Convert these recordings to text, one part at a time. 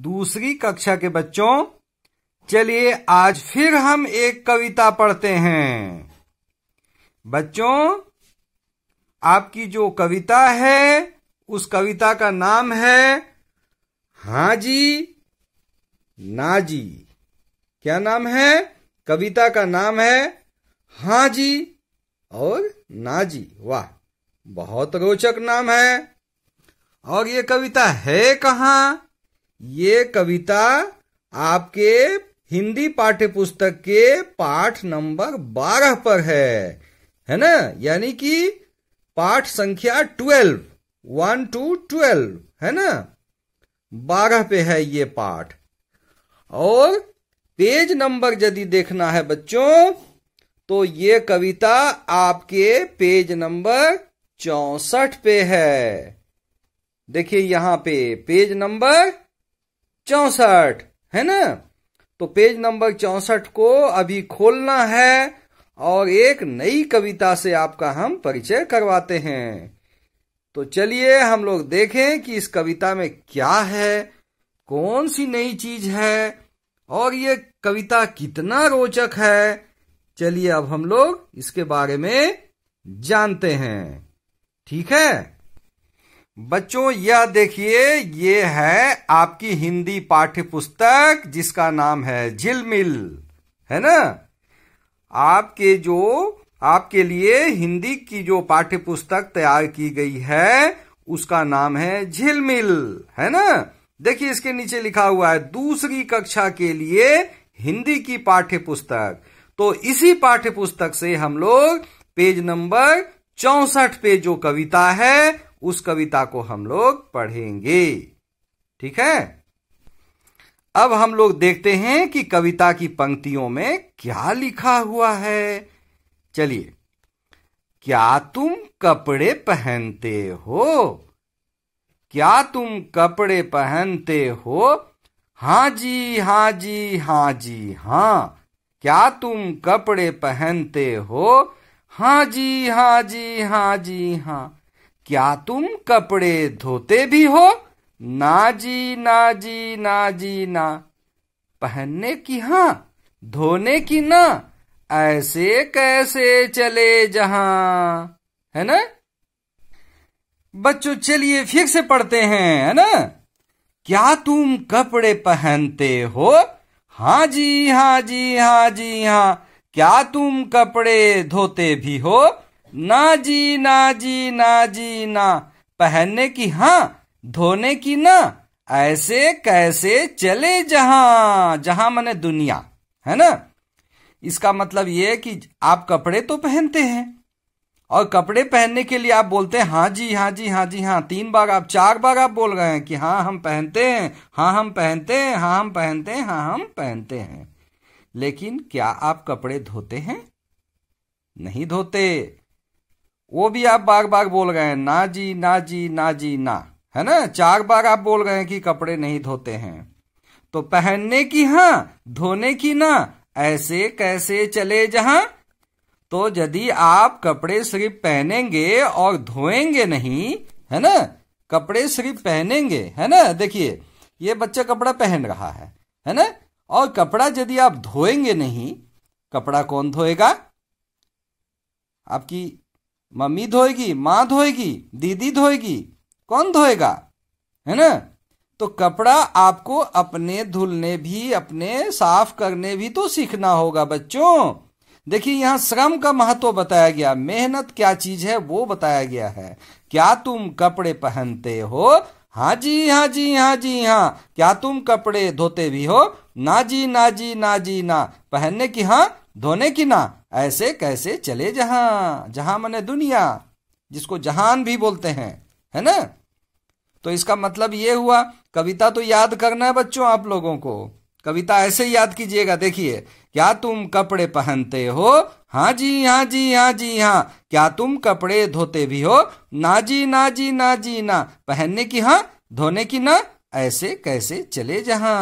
दूसरी कक्षा के बच्चों चलिए आज फिर हम एक कविता पढ़ते हैं बच्चों आपकी जो कविता है उस कविता का नाम है हाजी नाजी क्या नाम है कविता का नाम है हाजी और नाजी वाह बहुत रोचक नाम है और ये कविता है कहाँ ये कविता आपके हिंदी पाठ्य पुस्तक के पाठ नंबर बारह पर है है ना यानी कि पाठ संख्या ट्वेल्व वन टू ट्वेल्व है ना बारह पे है ये पाठ और पेज नंबर यदि देखना है बच्चों तो ये कविता आपके पेज नंबर चौसठ पे है देखिए यहां पे पेज नंबर चौसठ है ना तो पेज नंबर चौसठ को अभी खोलना है और एक नई कविता से आपका हम परिचय करवाते हैं तो चलिए हम लोग देखें कि इस कविता में क्या है कौन सी नई चीज है और ये कविता कितना रोचक है चलिए अब हम लोग इसके बारे में जानते हैं ठीक है बच्चों यह देखिए ये है आपकी हिंदी पाठ्य पुस्तक जिसका नाम है झिलमिल है ना आपके जो आपके लिए हिंदी की जो पाठ्य पुस्तक तैयार की गई है उसका नाम है झिलमिल है ना देखिए इसके नीचे लिखा हुआ है दूसरी कक्षा के लिए हिंदी की पाठ्य पुस्तक तो इसी पाठ्य पुस्तक से हम लोग पेज नंबर चौसठ पे जो कविता है उस कविता को हम लोग पढ़ेंगे ठीक है अब हम लोग देखते हैं कि कविता की पंक्तियों में क्या लिखा हुआ है चलिए क्या तुम कपड़े पहनते हो क्या तुम कपड़े पहनते हो हाँ जी हाँ जी हाँ जी हाँ क्या तुम कपड़े पहनते हो हाँ जी हाँ जी हाँ जी हाँ क्या तुम कपड़े धोते भी हो ना जी ना जी ना जी ना पहनने की हाँ धोने की ना ऐसे कैसे चले जहां है ना बच्चों चलिए फिर से पढ़ते हैं है ना क्या तुम कपड़े पहनते हो हाँ जी हाँ जी हाँ जी हाँ क्या तुम कपड़े धोते भी हो ना जी ना जी ना जी ना पहनने की हाँ धोने की ना ऐसे कैसे चले जहां जहां मैंने दुनिया है ना इसका मतलब ये कि आप कपड़े तो पहनते हैं और कपड़े पहनने के लिए आप बोलते हैं हाँ जी हाँ जी हाँ जी हाँ तीन बार आप चार बार आप बोल रहे हैं कि हाँ हम पहनते हैं हाँ हम पहनते हैं हाँ हम पहनते हैं हाँ हम पहनते हैं लेकिन क्या आप कपड़े धोते हैं नहीं धोते वो भी आप बार बार बोल रहे हैं ना जी ना जी ना जी ना है ना चार बार आप बोल रहे हैं कि कपड़े नहीं धोते हैं तो पहनने की हाँ धोने की ना ऐसे कैसे चले जहां तो यदि आप कपड़े सिर्फ पहनेंगे और धोएंगे नहीं है ना कपड़े सिर्फ पहनेंगे है ना देखिए ये बच्चा कपड़ा पहन रहा है है ना और कपड़ा यदि आप धोएंगे नहीं कपड़ा कौन धोएगा आपकी मम्मी धोएगी माँ धोएगी दीदी धोएगी कौन धोएगा है ना तो कपड़ा आपको अपने धुलने भी अपने साफ करने भी तो सीखना होगा बच्चों देखिए यहां श्रम का महत्व बताया गया मेहनत क्या चीज है वो बताया गया है क्या तुम कपड़े पहनते हो हाँ जी हाँ जी हाँ जी हाँ क्या तुम कपड़े धोते भी हो ना जी ना जी ना जी ना पहनने की हाँ धोने की ना ऐसे कैसे चले जहां जहां मने दुनिया जिसको जहान भी बोलते हैं है ना तो इसका मतलब ये हुआ कविता तो याद करना है बच्चों आप लोगों को कविता ऐसे याद कीजिएगा देखिए क्या तुम कपड़े पहनते हो हाँ जी हाँ जी हाँ जी हाँ क्या तुम कपड़े धोते भी हो ना जी ना जी ना जी ना पहनने की हाँ धोने की ना ऐसे कैसे चले जहां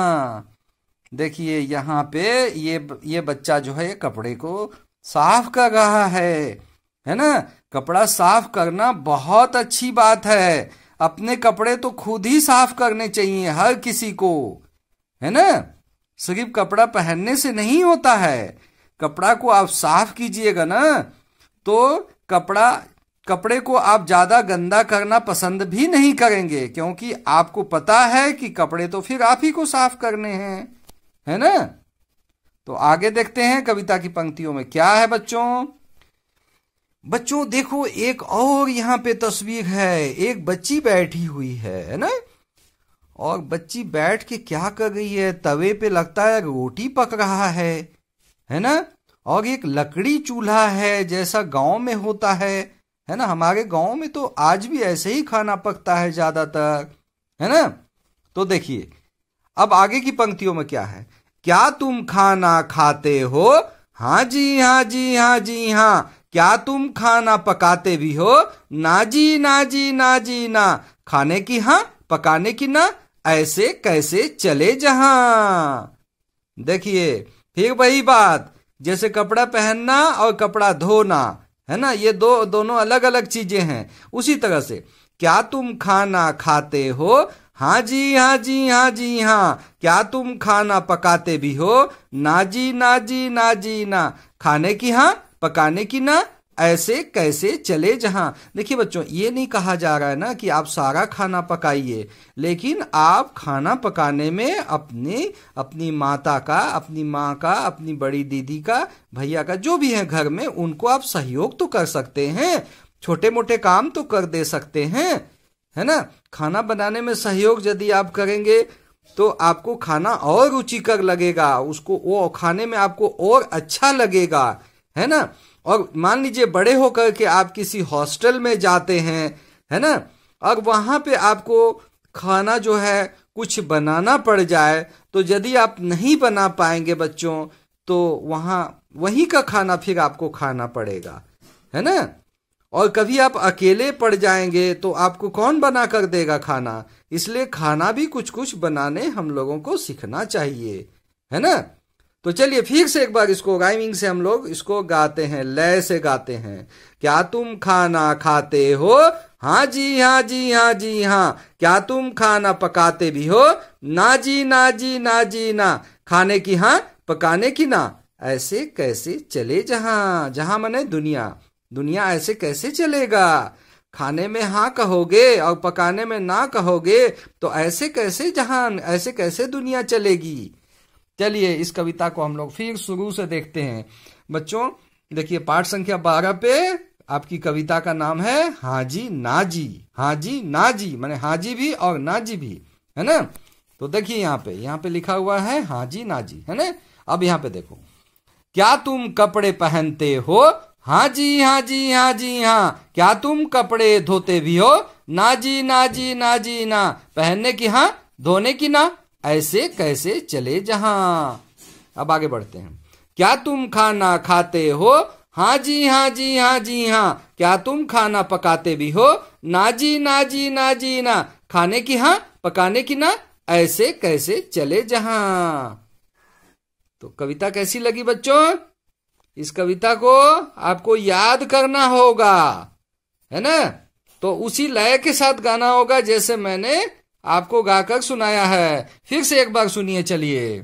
देखिए यहाँ पे ये ये बच्चा जो है ये कपड़े को साफ कर रहा है है ना कपड़ा साफ करना बहुत अच्छी बात है अपने कपड़े तो खुद ही साफ करने चाहिए हर किसी को है ना सिर्फ कपड़ा पहनने से नहीं होता है कपड़ा को आप साफ कीजिएगा ना तो कपड़ा कपड़े को आप ज़्यादा गंदा करना पसंद भी नहीं करेंगे क्योंकि आपको पता है कि कपड़े तो फिर आप ही को साफ करने हैं है ना तो आगे देखते हैं कविता की पंक्तियों में क्या है बच्चों बच्चों देखो एक और यहां पे तस्वीर है एक बच्ची बैठी हुई है है ना और बच्ची बैठ के क्या कर रही है तवे पे लगता है रोटी पक रहा है है ना और एक लकड़ी चूल्हा है जैसा गांव में होता है है ना हमारे गांव में तो आज भी ऐसे ही खाना पकता है ज्यादातर है ना तो देखिए अब आगे की पंक्तियों में क्या है क्या तुम खाना खाते हो हाँ जी हाँ जी हाँ जी हाँ क्या तुम खाना पकाते भी हो ना जी ना जी ना जी ना खाने की हाँ पकाने की ना ऐसे कैसे चले जहा देखिए ठीक वही बात जैसे कपड़ा पहनना और कपड़ा धोना है ना ये दो दोनों अलग अलग चीजें हैं उसी तरह से क्या तुम खाना खाते हो हाँ जी हाँ जी हाँ जी हाँ क्या तुम खाना पकाते भी हो ना जी ना जी ना जी ना खाने की हाँ पकाने की ना ऐसे कैसे चले जहाँ देखिए बच्चों ये नहीं कहा जा रहा है ना कि आप सारा खाना पकाइए लेकिन आप खाना पकाने में अपने अपनी माता का अपनी माँ का अपनी बड़ी दीदी का भैया का जो भी है घर में उनको आप सहयोग तो कर सकते हैं छोटे मोटे काम तो कर दे सकते हैं है ना खाना बनाने में सहयोग यदि आप करेंगे तो आपको खाना और रुचिकर लगेगा उसको वो खाने में आपको और अच्छा लगेगा है ना और मान लीजिए बड़े होकर के आप किसी हॉस्टल में जाते हैं है ना और वहां पे आपको खाना जो है कुछ बनाना पड़ जाए तो यदि आप नहीं बना पाएंगे बच्चों तो वहाँ वहीं का खाना फिर आपको खाना पड़ेगा है ना और कभी आप अकेले पड़ जाएंगे तो आपको कौन बना कर देगा खाना इसलिए खाना भी कुछ कुछ बनाने हम लोगों को सीखना चाहिए है ना तो चलिए फिर से एक बार इसको राइमिंग से हम लोग इसको गाते हैं लय से गाते हैं क्या तुम खाना खाते हो हाँ जी हाँ जी हाँ जी हाँ क्या तुम खाना पकाते भी हो ना जी ना जी ना जी ना खाने की हाँ पकाने की ना ऐसे कैसे चले जहां जहां मने दुनिया दुनिया ऐसे कैसे चलेगा खाने में हाँ कहोगे और पकाने में ना कहोगे तो ऐसे कैसे जहान ऐसे कैसे दुनिया चलेगी चलिए इस कविता को हम लोग फिर शुरू से देखते हैं बच्चों देखिए पाठ संख्या बारह पे आपकी कविता का नाम है हाजी नाजी हाजी नाजी मैंने हाजी भी और नाजी भी है ना तो देखिए यहाँ पे यहाँ पे लिखा हुआ है हाजी नाजी है ना अब यहाँ पे देखो क्या तुम कपड़े पहनते हो हाँ जी हाँ जी हाँ जी हाँ क्या तुम कपड़े धोते भी हो ना जी ना जी ना जी ना पहनने की हाँ धोने की ना ऐसे कैसे चले जहाँ अब आगे बढ़ते हैं क्या तुम खाना खाते हो हाँ जी हाँ जी हाँ जी हाँ क्या तुम खाना पकाते भी हो ना जी ना जी ना जी ना खाने की हाँ पकाने की ना ऐसे कैसे चले जहा तो कविता कैसी लगी बच्चों इस कविता को आपको याद करना होगा है ना तो उसी लय के साथ गाना होगा जैसे मैंने आपको गाकर सुनाया है फिर से एक बार सुनिए चलिए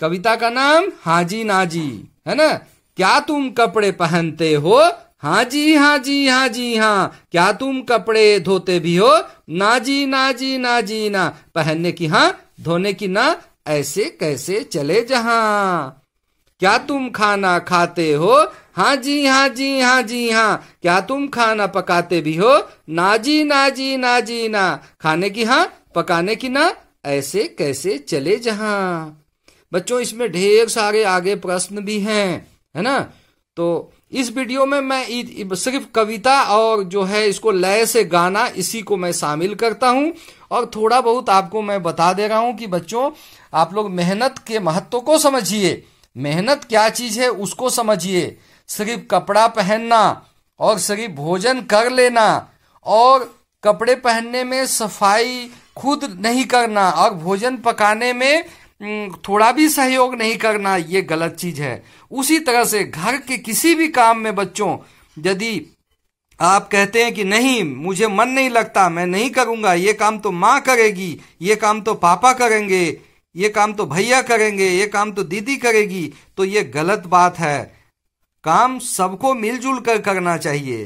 कविता का नाम हाजी नाजी है ना क्या तुम कपड़े पहनते हो हाँ जी हाँ जी हाँ जी हाँ क्या तुम कपड़े धोते भी हो ना जी ना जी ना जी ना पहनने की हाँ धोने की ना ऐसे कैसे चले जहां क्या तुम खाना खाते हो हाँ जी हाँ जी हाँ जी हाँ क्या तुम खाना पकाते भी हो ना जी ना जी ना जी ना खाने की हाँ पकाने की ना ऐसे कैसे चले जहां बच्चों इसमें ढेर सारे आगे प्रश्न भी हैं है ना तो इस वीडियो में मैं सिर्फ कविता और जो है इसको लय से गाना इसी को मैं शामिल करता हूं और थोड़ा बहुत आपको मैं बता दे रहा हूं कि बच्चों आप लोग मेहनत के महत्व को समझिए मेहनत क्या चीज है उसको समझिए सिर्फ कपड़ा पहनना और सिर्फ भोजन कर लेना और कपड़े पहनने में सफाई खुद नहीं करना और भोजन पकाने में थोड़ा भी सहयोग नहीं करना ये गलत चीज है उसी तरह से घर के किसी भी काम में बच्चों यदि आप कहते हैं कि नहीं मुझे मन नहीं लगता मैं नहीं करूंगा ये काम तो माँ करेगी ये काम तो पापा करेंगे ये काम तो भैया करेंगे ये काम तो दीदी करेगी तो ये गलत बात है काम सबको मिलजुल कर करना चाहिए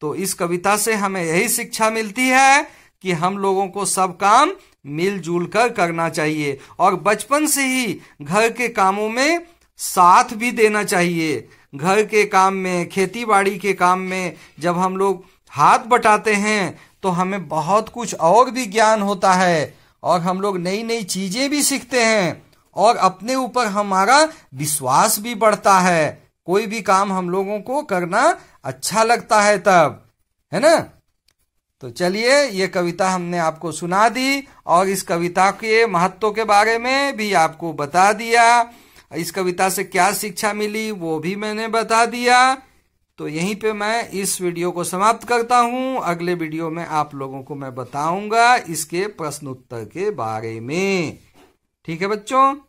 तो इस कविता से हमें यही शिक्षा मिलती है कि हम लोगों को सब काम मिलजुल कर करना चाहिए और बचपन से ही घर के कामों में साथ भी देना चाहिए घर के काम में खेती बाड़ी के काम में जब हम लोग हाथ बटाते हैं तो हमें बहुत कुछ और भी ज्ञान होता है और हम लोग नई नई चीजें भी सीखते हैं और अपने ऊपर हमारा विश्वास भी बढ़ता है कोई भी काम हम लोगों को करना अच्छा लगता है तब है ना तो चलिए ये कविता हमने आपको सुना दी और इस कविता के महत्व के बारे में भी आपको बता दिया इस कविता से क्या शिक्षा मिली वो भी मैंने बता दिया तो यहीं पे मैं इस वीडियो को समाप्त करता हूं अगले वीडियो में आप लोगों को मैं बताऊंगा इसके प्रश्नोत्तर के बारे में ठीक है बच्चों